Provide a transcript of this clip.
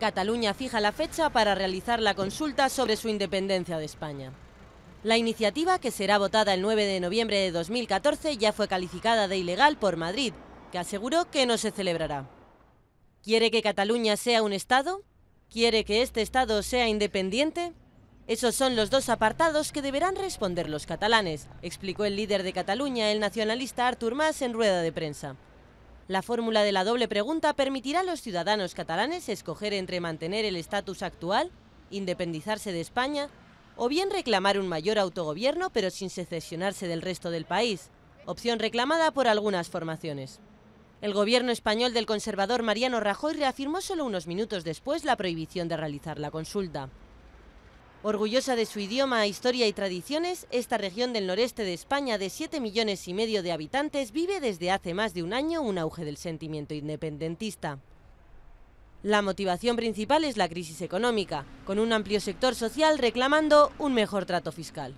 Cataluña fija la fecha para realizar la consulta sobre su independencia de España. La iniciativa, que será votada el 9 de noviembre de 2014, ya fue calificada de ilegal por Madrid, que aseguró que no se celebrará. ¿Quiere que Cataluña sea un Estado? ¿Quiere que este Estado sea independiente? Esos son los dos apartados que deberán responder los catalanes, explicó el líder de Cataluña, el nacionalista Artur Mas, en rueda de prensa. La fórmula de la doble pregunta permitirá a los ciudadanos catalanes escoger entre mantener el estatus actual, independizarse de España o bien reclamar un mayor autogobierno pero sin secesionarse del resto del país, opción reclamada por algunas formaciones. El gobierno español del conservador Mariano Rajoy reafirmó solo unos minutos después la prohibición de realizar la consulta. Orgullosa de su idioma, historia y tradiciones, esta región del noreste de España de 7 millones y medio de habitantes vive desde hace más de un año un auge del sentimiento independentista. La motivación principal es la crisis económica, con un amplio sector social reclamando un mejor trato fiscal.